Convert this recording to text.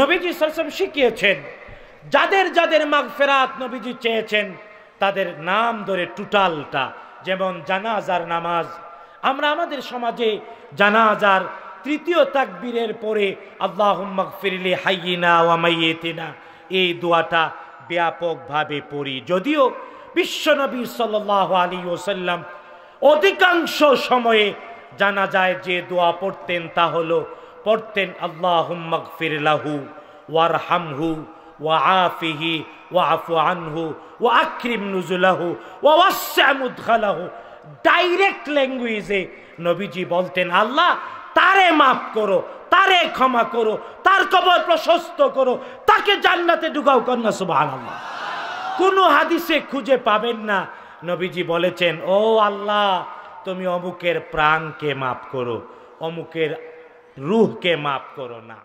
নবীজি সালসাম শিখিয়েছেন যাদের যাদের মাগ ফেরাত নবীজি চেয়েছেন তাদের নাম ধরে টুটালটা যেমন জানাজার নামাজ আমরা আমাদের সমাজে জানাজার তৃতীয় তাকবীরের পরে আল্লাহ ফিরলি ও মাইয়েতেনা এই দোয়াটা ব্যাপকভাবে পড়ি যদিও বিশ্বনবী সাল আলী ওসাল্লাম অধিকাংশ সময়ে জানা যায় যে দোয়া পড়তেন তা হলো পড়তেন আল্লাহ মগফির লাহু ওয়ার হামহু ওয়া আফিহি ওয়া আফু আনহু ও আক্রিম নুজুলাহু ওয়া ওয়াসামুদ্খালাহু ডাইরেক্ট ল্যাঙ্গুয়েজে নবীজি বলতেন আল্লাহ তারে মাফ করো তারে ক্ষমা করো তার কবর প্রশস্ত করো তাকে জান্নাতে ঢুকাও কন্যা সুবাহ আল্লাহ কোনো হাদিসে খুঁজে পাবেন না নবীজি বলেছেন ও আল্লাহ তুমি অমুকের প্রাণকে মাফ করো অমুকের रूह के माफ करो ना